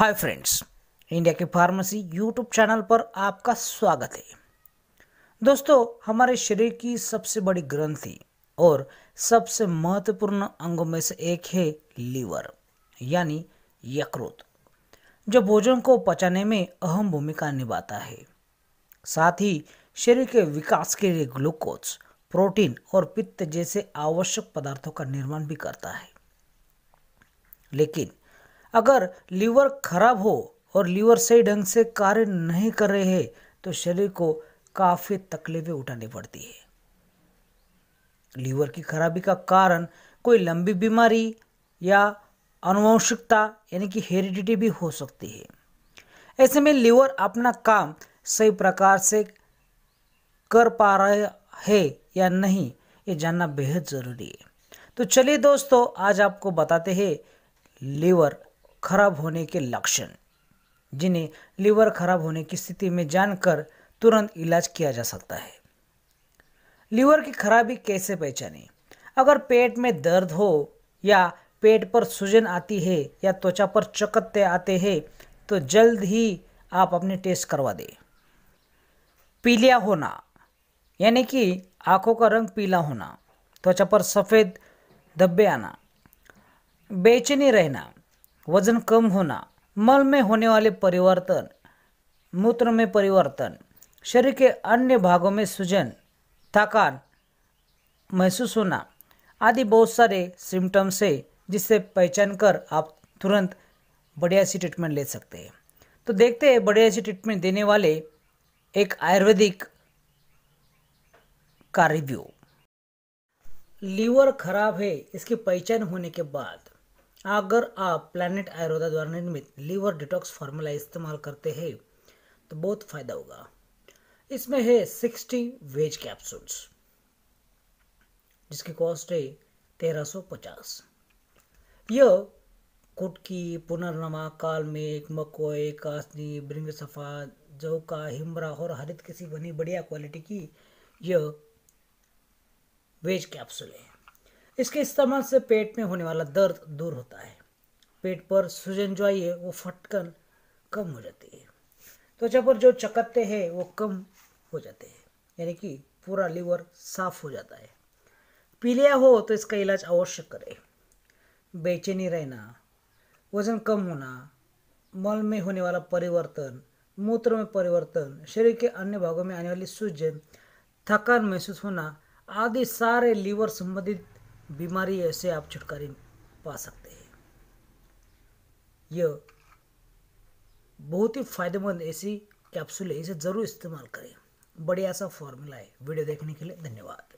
हाय friends India के pharmacy YouTube channel पर आपका स्वागत है दोस्तों हमारे शरीर की सबसे बड़ी ग्रंथि और सबसे महत्वपूर्ण अंगों में से एक है लीवर यानी यकृत जो भोजन को पचाने में अहम भूमिका निभाता है साथ ही शरीर के विकास के लिए ग्लूकोज प्रोटीन और पित्त जैसे आवश्यक पदार्थों का निर्माण भी करता है लेकिन अगर लीवर खराब हो और लीवर सही ढंग से कार्य नहीं कर रहे हैं तो शरीर को काफ़ी तकलीफें उठानी पड़ती है लीवर की खराबी का कारण कोई लंबी बीमारी या अनुवंशिकता यानी कि हेरिडिटी भी हो सकती है ऐसे में लीवर अपना काम सही प्रकार से कर पा रहे है या नहीं ये जानना बेहद ज़रूरी है तो चलिए दोस्तों आज आपको बताते हैं लीवर खराब होने के लक्षण जिन्हें लीवर खराब होने की स्थिति में जानकर तुरंत इलाज किया जा सकता है लीवर की खराबी कैसे पहचाने अगर पेट में दर्द हो या पेट पर सूजन आती है या त्वचा पर चकत्ते आते हैं तो जल्द ही आप अपने टेस्ट करवा दें पीलिया होना यानी कि आंखों का रंग पीला होना त्वचा पर सफ़ेद धब्बे आना बेचैनी रहना वजन कम होना मल में होने वाले परिवर्तन मूत्र में परिवर्तन शरीर के अन्य भागों में सूजन थकान महसूस होना आदि बहुत सारे सिम्टम्स है जिससे पहचान कर आप तुरंत बढ़िया सी ट्रीटमेंट ले सकते हैं तो देखते हैं बढ़िया सी ट्रीटमेंट देने वाले एक आयुर्वेदिक का रिव्यू लीवर खराब है इसकी पहचान होने के बाद अगर आप प्लानिट आयुर्वेदा द्वारा निर्मित लीवर डिटॉक्स फार्मूला इस्तेमाल करते हैं तो बहुत फायदा होगा इसमें है सिक्सटी वेज कैप्सूल्स जिसकी कॉस्ट है तेरह सौ पचास यह कुटकी पुनर्नमा कालमेक मकोई कासनी ब्रिंग सफ़ा जौका हिमरा और हरित किसी बनी बढ़िया क्वालिटी की यह वेज कैप्सूल है इसके इस्तेमाल से पेट में होने वाला दर्द दूर होता है पेट पर सूजन जो आई है वो फटकन कम हो जाती है त्वचा तो पर जो चकत्ते हैं वो कम हो जाते हैं यानी कि पूरा लीवर साफ हो जाता है पीलिया हो तो इसका इलाज अवश्य करें बेचैनी रहना वजन कम होना मल में होने वाला परिवर्तन मूत्र में परिवर्तन शरीर के अन्य भागों में आने वाली सूजन थकान महसूस होना आदि सारे लीवर संबंधित बीमारी से आप छुटकारी पा सकते हैं यह बहुत ही फायदेमंद ऐसी कैप्सूल है इसे ज़रूर इस्तेमाल करें बढ़िया सा फॉर्मूला है वीडियो देखने के लिए धन्यवाद